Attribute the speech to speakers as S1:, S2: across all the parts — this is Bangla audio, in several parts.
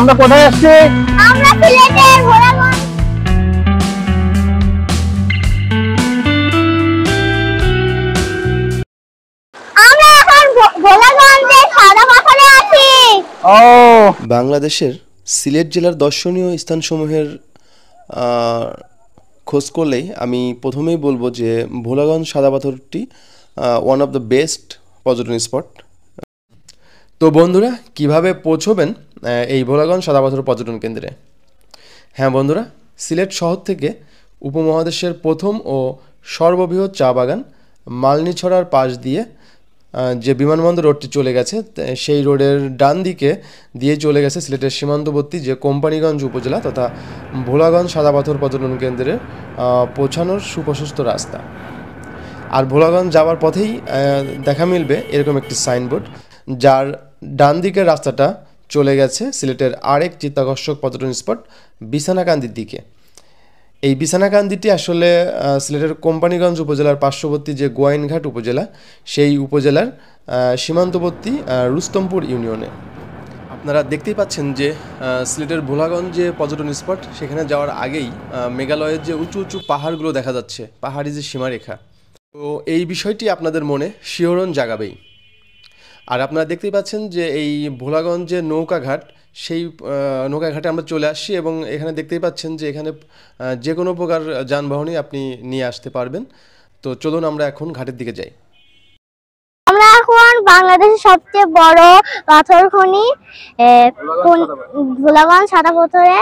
S1: আমরা কোথায় আসছি
S2: বাংলাদেশের সিলেট জেলার দর্শনীয় স্থানসমূহের খোঁজ করলেই আমি প্রথমেই বলবো যে ভোলাগঞ্জ সাদা পাথরটি ওয়ান অফ দ্য বেস্ট পর্যটন স্পট তো বন্ধুরা কিভাবে পৌঁছবেন এই ভোলাগঞ্জ সাদাপাথর পর্যটন কেন্দ্রে হ্যাঁ বন্ধুরা সিলেট শহর থেকে উপমহাদেশের প্রথম ও সর্ববৃহৎ চা বাগান মালনিছড়ার পাশ দিয়ে যে বিমানবন্দর রোডটি চলে গেছে সেই রোডের ডান দিকে দিয়ে চলে গেছে সিলেটের সীমান্তবর্তী যে কোম্পানিগঞ্জ উপজেলা তথা ভোলাগঞ্জ সাদাপাথর পর্যটন কেন্দ্রে পৌঁছানোর সুপ্রশস্ত রাস্তা আর ভোলাগঞ্জ যাওয়ার পথেই দেখা মিলবে এরকম একটি সাইনবোর্ড যার ডান দিকের রাস্তাটা চলে গেছে সিলেটের আরেক চিত্তাকর্ষক পর্যটন স্পট বিছানাকান্দির দিকে এই বিছানাকান্দিটি আসলে সিলেটের কোম্পানিগঞ্জ উপজেলার পার্শ্ববর্তী যে গোয়াইনঘাট উপজেলা সেই উপজেলার সীমান্তবর্তী রুস্তমপুর ইউনিয়নে আপনারা দেখতেই পাচ্ছেন যে সিলেটের ভোলাগঞ্জ যে পর্যটন স্পট সেখানে যাওয়ার আগেই মেঘালয়ের যে উঁচু উঁচু পাহাড়গুলো দেখা যাচ্ছে পাহাড়ি যে সীমারেখা তো এই বিষয়টি আপনাদের মনে শিহরণ জাগাবেই আর আপনারা দেখতেই পাচ্ছেন যে এই ভোলাগঞ্জের নৌকাঘাট সেই নৌকাঘাটে আমরা চলে আসছি এবং এখানে দেখতেই পাচ্ছেন যে এখানে যে কোনো প্রকার যানবাহনই আপনি নিয়ে আসতে পারবেন তো চলুন আমরা এখন ঘাটের দিকে যাই
S3: আমরা এখন বাংলাদেশের সবচেয়ে বড় পাথর খনি ভোলাগঞ্জ সাদা পাথরে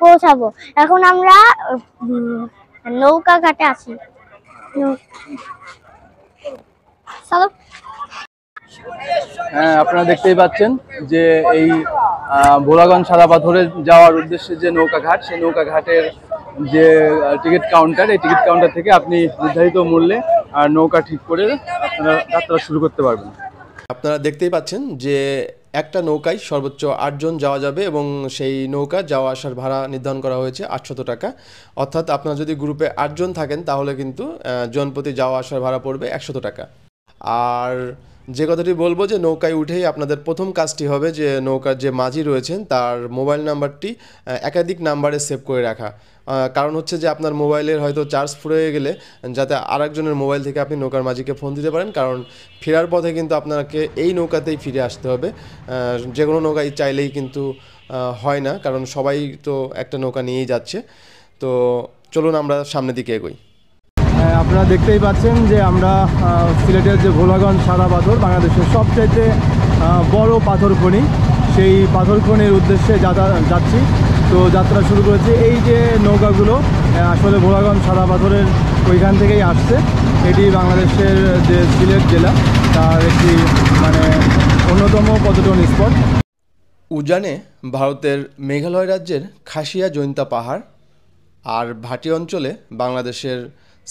S3: পৌঁছাবো এখন আমরা নৌকা ঘাটে আছি হ্যাঁ আপনারা দেখতেই পাচ্ছেন
S1: যে এই ভোলাগঞ্জ সাদা পাথরে যাওয়ার উদ্দেশ্যে যে নৌকা ঘাট সেই নৌকা ঘাটের যে টিকিট কাউন্টার এই টিকিট কাউন্টার থেকে আপনি নির্ধারিত
S2: মূল্যে আর নৌকা ঠিক করে আপনারা যাত্রা শুরু করতে পারবেন আপনারা দেখতেই পাচ্ছেন যে একটা নৌকায় সর্বোচ্চ আটজন যাওয়া যাবে এবং সেই নৌকা যাওয়া আসার ভাড়া নির্ধারণ করা হয়েছে আটশত টাকা অর্থাৎ আপনারা যদি গ্রুপে আটজন থাকেন তাহলে কিন্তু জনপ্রতি যাওয়া আসার ভাড়া পড়বে একশত টাকা আর যে কথাটি বলবো যে নৌকায় উঠেই আপনাদের প্রথম কাজটি হবে যে নৌকার যে মাঝি রয়েছেন তার মোবাইল নাম্বারটি একাধিক নাম্বারে সেভ করে রাখা কারণ হচ্ছে যে আপনার মোবাইলের হয়তো চার্জ ফুরিয়ে গেলে যাতে আরেকজনের মোবাইল থেকে আপনি নৌকার মাঝিকে ফোন দিতে পারেন কারণ ফেরার পথে কিন্তু আপনাকে এই নৌকাতেই ফিরে আসতে হবে যে কোনো নৌকায় চাইলেই কিন্তু হয় না কারণ সবাই তো একটা নৌকা নিয়েই যাচ্ছে তো চলুন আমরা সামনের দিকে এগোই
S1: আপনারা দেখতেই পাচ্ছেন যে আমরা সিলেটের যে ভোলাগঞ্জ সাদা পাথর বাংলাদেশের সবচাইতে বড় পাথর খনি সেই পাথর খনির উদ্দেশ্যে যাচ্ছি তো যাত্রা শুরু করেছে এই যে নৌকাগুলো আসলে ভোলাগঞ্জ সাদা পাথরের ওইখান থেকেই আসছে
S2: এটি বাংলাদেশের যে সিলেট জেলা তার একটি মানে অন্যতম পর্যটন স্পট উজানে ভারতের মেঘালয় রাজ্যের খাসিয়া জৈন্তা পাহাড় আর ভাটি অঞ্চলে বাংলাদেশের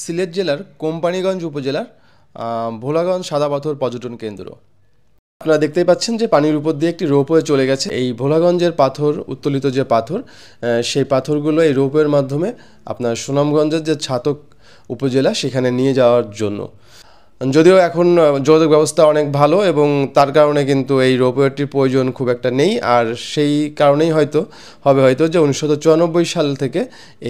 S2: সিলেট জেলার কোম্পানিগঞ্জ উপজেলার ভোলাগঞ্জ সাদা পাথর পর্যটন কেন্দ্র আপনারা দেখতেই পাচ্ছেন যে পানির উপর দিয়ে একটি রোপওয়ে চলে গেছে এই ভোলাগঞ্জের পাথর উত্তোলিত যে পাথর সেই পাথরগুলো এই রোপওয়ের মাধ্যমে আপনার সুনামগঞ্জের যে ছাতক উপজেলা সেখানে নিয়ে যাওয়ার জন্য যদিও এখন যোগাযোগ ব্যবস্থা অনেক ভালো এবং তার কারণে কিন্তু এই রোপওয়েটির প্রয়োজন খুব একটা নেই আর সেই কারণেই হয়তো হবে হয়তো যে উনিশশো সাল থেকে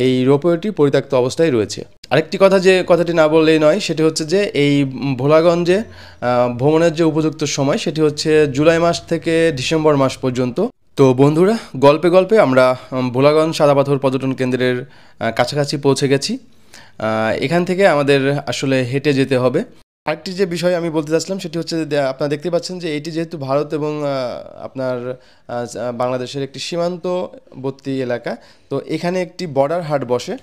S2: এই রোপওয়েটি পরিত্যক্ত অবস্থায় রয়েছে আরেকটি কথা যে কথাটি না বললেই নয় সেটি হচ্ছে যে এই ভোলাগঞ্জে ভ্রমণের যে উপযুক্ত সময় সেটি হচ্ছে জুলাই মাস থেকে ডিসেম্বর মাস পর্যন্ত তো বন্ধুরা গল্পে গল্পে আমরা ভোলাগঞ্জ সাদাপাথর পর্যটন কেন্দ্রের কাছাকাছি পৌঁছে গেছি এখান থেকে আমাদের আসলে হেঁটে যেতে হবে আরেকটি যে বিষয় আমি বলতে চাচ্ছিলাম সেটি হচ্ছে আপনারা দেখতে পাচ্ছেন যে এটি যেহেতু ভারত এবং আপনার বাংলাদেশের একটি সীমান্তবর্তী এলাকা তো এখানে একটি বর্ডার হাট বসে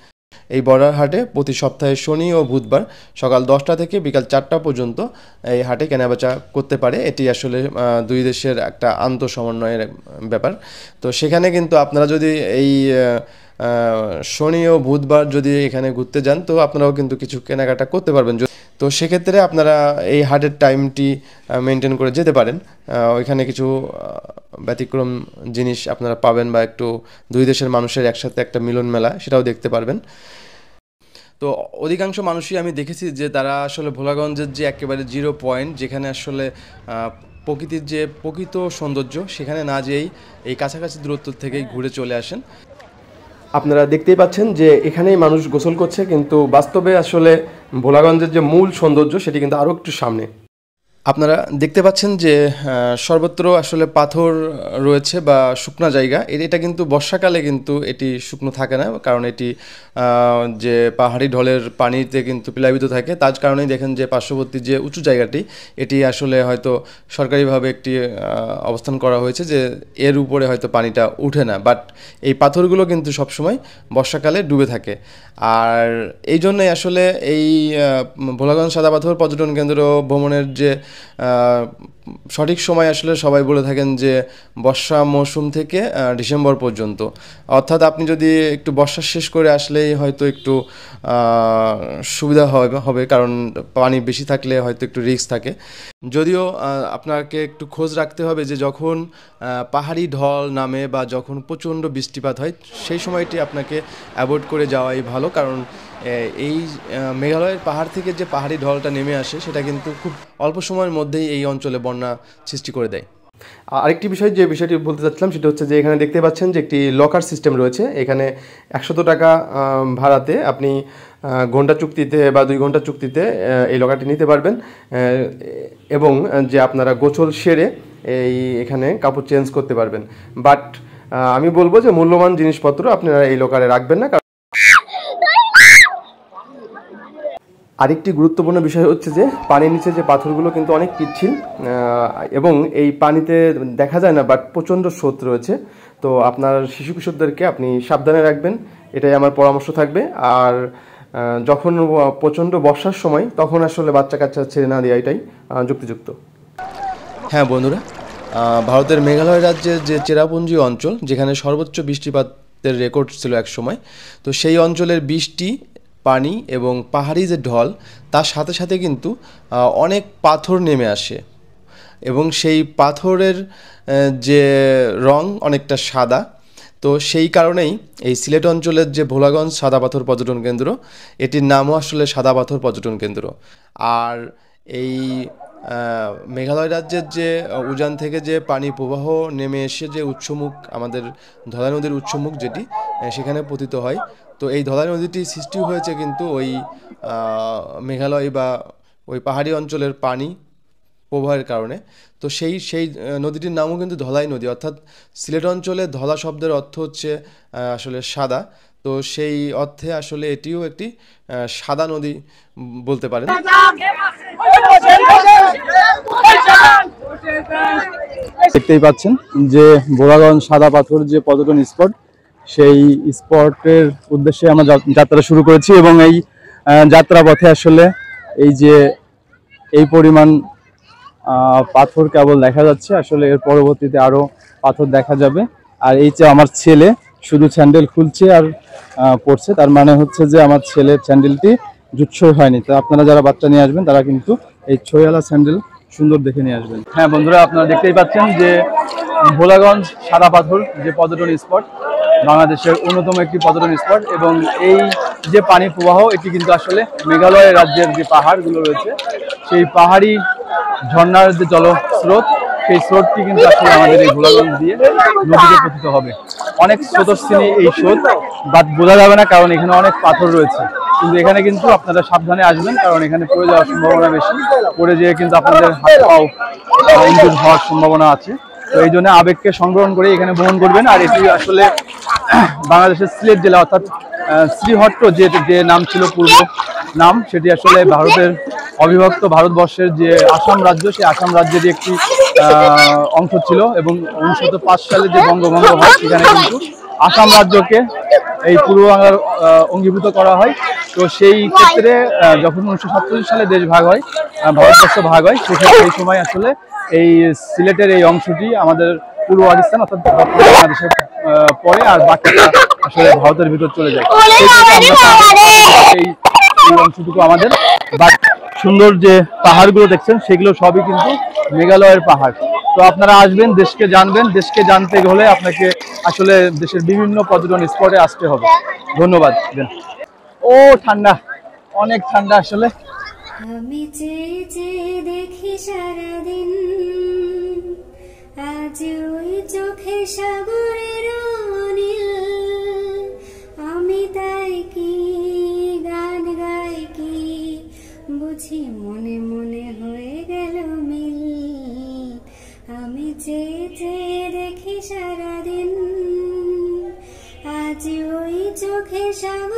S2: এই বর্ডার হাটে প্রতি সপ্তাহে শনি ও বুধবার সকাল দশটা থেকে বিকাল চারটা পর্যন্ত এই হাটে কেনাবেচা করতে পারে এটি আসলে দুই দেশের একটা আন্তঃ সমন্বয়ের ব্যাপার তো সেখানে কিন্তু আপনারা যদি এই শনি ও বুধবার যদি এখানে ঘুরতে যান তো আপনারাও কিন্তু কিছু কেনাকাটা করতে পারবেন তো সেক্ষেত্রে আপনারা এই হার্টের টাইমটি মেনটেন করে যেতে পারেন ওইখানে কিছু ব্যতিক্রম জিনিস আপনারা পাবেন বা একটু দুই দেশের মানুষের একসাথে একটা মিলন মেলা সেটাও দেখতে পারবেন তো অধিকাংশ মানুষই আমি দেখেছি যে তারা আসলে ভোলাগঞ্জের যে একেবারে জিরো পয়েন্ট যেখানে আসলে প্রকৃতির যে প্রকৃত সৌন্দর্য সেখানে না যেই এই কাছাকাছি দূরত্ব থেকেই ঘুরে চলে আসেন আপনারা দেখতেই পাচ্ছেন যে এখানেই মানুষ গোসল করছে কিন্তু বাস্তবে আসলে ভোলাগঞ্জের যে মূল সৌন্দর্য সেটি কিন্তু আরও একটু সামনে আপনারা দেখতে পাচ্ছেন যে সর্বত্র আসলে পাথর রয়েছে বা শুকনো জায়গা এটা কিন্তু বর্ষাকালে কিন্তু এটি শুকনো থাকে না কারণ এটি যে পাহাড়ি ঢলের পানিতে কিন্তু প্লাবিত থাকে তার কারণেই দেখেন যে পার্শ্ববর্তী যে উঁচু জায়গাটি এটি আসলে হয়তো সরকারিভাবে একটি অবস্থান করা হয়েছে যে এর উপরে হয়তো পানিটা উঠে না বাট এই পাথরগুলো কিন্তু সবসময় বর্ষাকালে ডুবে থাকে আর এই জন্যই আসলে এই ভোলাগঞ্জ সাদা পাথর পর্যটন কেন্দ্র ভ্রমণের যে uh, সঠিক সময় আসলে সবাই বলে থাকেন যে বর্ষা মৌসুম থেকে ডিসেম্বর পর্যন্ত অর্থাৎ আপনি যদি একটু বর্ষা শেষ করে আসলেই হয়তো একটু সুবিধা হবে কারণ পানি বেশি থাকলে হয়তো একটু রিস্ক থাকে যদিও আপনাকে একটু খোঁজ রাখতে হবে যে যখন পাহাড়ি ঢল নামে বা যখন প্রচণ্ড বৃষ্টিপাত হয় সেই সময়টি আপনাকে অ্যাভয়েড করে যাওয়াই ভালো কারণ এই মেঘালয়ের পাহাড় থেকে যে পাহাড়ি ঢলটা নেমে আসে সেটা কিন্তু খুব অল্প সময়ের মধ্যেই এই অঞ্চলে বন সম্ভাবনা সৃষ্টি করে দেয় আরেকটি বিষয় যে বিষয়টি বলতে চাচ্ছিলাম সেটা হচ্ছে যে এখানে দেখতে পাচ্ছেন যে একটি লকার সিস্টেম রয়েছে এখানে একশত টাকা ভাড়াতে আপনি ঘন্টা চুক্তিতে বা দুই ঘন্টা চুক্তিতে এই লকারটি নিতে পারবেন এবং যে আপনারা গোছল সেরে এই এখানে কাপড় চেঞ্জ করতে পারবেন বাট আমি বলবো যে মূল্যবান জিনিসপত্র আপনারা এই লকারে রাখবেন না আরেকটি গুরুত্বপূর্ণ বিষয় হচ্ছে যে পানির নিচে যে পাথরগুলো কিন্তু অনেক পিচ্ছিল এবং এই পানিতে দেখা যায় না বাট প্রচণ্ড স্রোত রয়েছে তো আপনার শিশু কিশোরদেরকে আপনি সাবধানে রাখবেন এটাই আমার পরামর্শ থাকবে আর যখন প্রচণ্ড বর্ষার সময় তখন আসলে বাচ্চা কাচ্চা ছেড়ে না দেওয়া এটাই যুক্তিযুক্ত হ্যাঁ বন্ধুরা ভারতের মেঘালয় রাজ্যের যে চেরাপুঞ্জি অঞ্চল যেখানে সর্বোচ্চ বৃষ্টিপাতের রেকর্ড ছিল এক সময় তো সেই অঞ্চলের বৃষ্টি পানি এবং পাহাড়ি যে ঢল তার সাথে সাথে কিন্তু অনেক পাথর নেমে আসে এবং সেই পাথরের যে রং অনেকটা সাদা তো সেই কারণেই এই সিলেট অঞ্চলের যে ভোলাগঞ্জ সাদা পাথর পর্যটন কেন্দ্র এটির নামও আসলে সাদা পাথর পর্যটন কেন্দ্র আর এই মেঘালয় রাজ্যের যে উজান থেকে যে পানি প্রবাহ নেমে এসে যে উৎসমুখ আমাদের ধলা নদীর উৎসমুখ যেটি সেখানে পতিত হয় তো এই ধলাই নদীটি সৃষ্টি হয়েছে কিন্তু ওই মেঘালয় বা ওই পাহাড়ি অঞ্চলের পানি প্রবাহের কারণে তো সেই সেই নদীটির নামও কিন্তু ধলাই নদী অর্থাৎ সিলেট অঞ্চলে ধলা শব্দের অর্থ হচ্ছে আসলে সাদা তো সেই অর্থে আসলে এটিও একটি সাদা নদী বলতে পারেন
S1: দেখতেই পাচ্ছেন যে বোরাগঞ্জ সাদা পাথর যে পর্যটন স্পট সেই স্পটের উদ্দেশ্যে আমরা যাত্রা শুরু করেছি এবং এই যাত্রা পথে আসলে এই যে এই পরিমাণ পাথর কেবল দেখা যাচ্ছে আসলে এর পরবর্তীতে আরও পাথর দেখা যাবে আর এই যে আমার ছেলে শুধু স্যান্ডেল খুলছে আর পড়ছে তার মানে হচ্ছে যে আমার ছেলের স্যান্ডেলটি জুৎসই হয়নি তো আপনারা যারা বাচ্চা নিয়ে আসবেন তারা কিন্তু এই ছয়ালা স্যান্ডেল সুন্দর দেখে নিয়ে আসবেন হ্যাঁ বন্ধুরা আপনারা দেখতেই পাচ্ছেন যে ভোলাগঞ্জ সাদা পাথর যে পর্যটন স্পট বাংলাদেশের অন্যতম একটি পর্যটন স্পট এবং এই যে পানি প্রবাহ এটি কিন্তু আসলে মেঘালয় রাজ্যের যে পাহাড়গুলো রয়েছে সেই পাহাড়ি ঝর্নার যে জলস্রোত সেই স্রোতটি কিন্তু আসলে আমাদের এই ঘোলাগঞ্জ দিয়ে নদীতে পতিত হবে অনেক স্রোতস্থিনী এই স্রোত বা বোঝা যাবে না কারণ এখানে অনেক পাথর রয়েছে কিন্তু এখানে কিন্তু আপনারা সাবধানে আসবেন কারণ এখানে পড়ে যাওয়ার সম্ভাবনা বেশি পড়ে যেয়ে কিন্তু আপনাদের হাত পাও ইঞ্জুর হওয়ার সম্ভাবনা আছে তো এই জন্য আবেগকে সংগ্রহণ করে এখানে বহন করবেন আর এটি আসলে বাংলাদেশের সিলেট জেলা অর্থাৎ শ্রীহট্ট যে যে নাম ছিল পূর্ব নাম সেটি আসলে ভারতের অবিভক্ত ভারতবর্ষের যে আসাম রাজ্য সেই আসাম রাজ্যেরই একটি অংশ ছিল এবং উনিশশো সালে যে বঙ্গভঙ্গ হয় সেখানে কিন্তু আসাম রাজ্যকে এই পূর্ব বাংলার অঙ্গীভূত করা হয় তো সেই ক্ষেত্রে যখন উনিশশো সালে দেশ ভাগ হয় ভারতবর্ষ ভাগ হয় সেক্ষেত্রে সেই সময় আসলে এই সিলেটের এই অংশটি আমাদের পূর্ব পাকিস্তান অর্থাৎ বাংলাদেশের পরে আর বাকিটা আসলে ভারতের ভিতর চলে যায় এই অংশটুকু আমাদের সুন্দর যে পাহাড়গুলো দেখছেন সেগুলো সবই কিন্তু মেঘালয়ের পাহাড় তো আপনারা আসবেন দেশকে জানবেন দেশকে জানতে হলে আপনাকে আসলে দেশের বিভিন্ন পর্যটন স্পটে আসতে হবে ধন্যবাদ ও ঠান্ডা অনেক ঠান্ডা আসলে
S3: আমি চেয়ে চেয়ে দেখি সারাদিন সাগরের নীল আমি তাই কি গান গাই কি বুঝি মনে মনে হয়ে গেল মিল আমি চেয়ে চেয়ে দেখি সারাদিন আজ ওই চোখে সাগর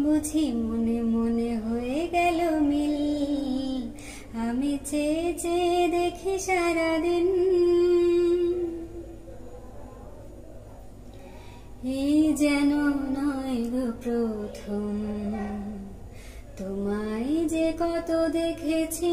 S3: বুঝি মনে মনে হয়ে গেল মিল আমি চেয়ে চেয়ে দেখি সারাদিন এই যেন নয় গো প্রথম তোমায় যে কত দেখেছি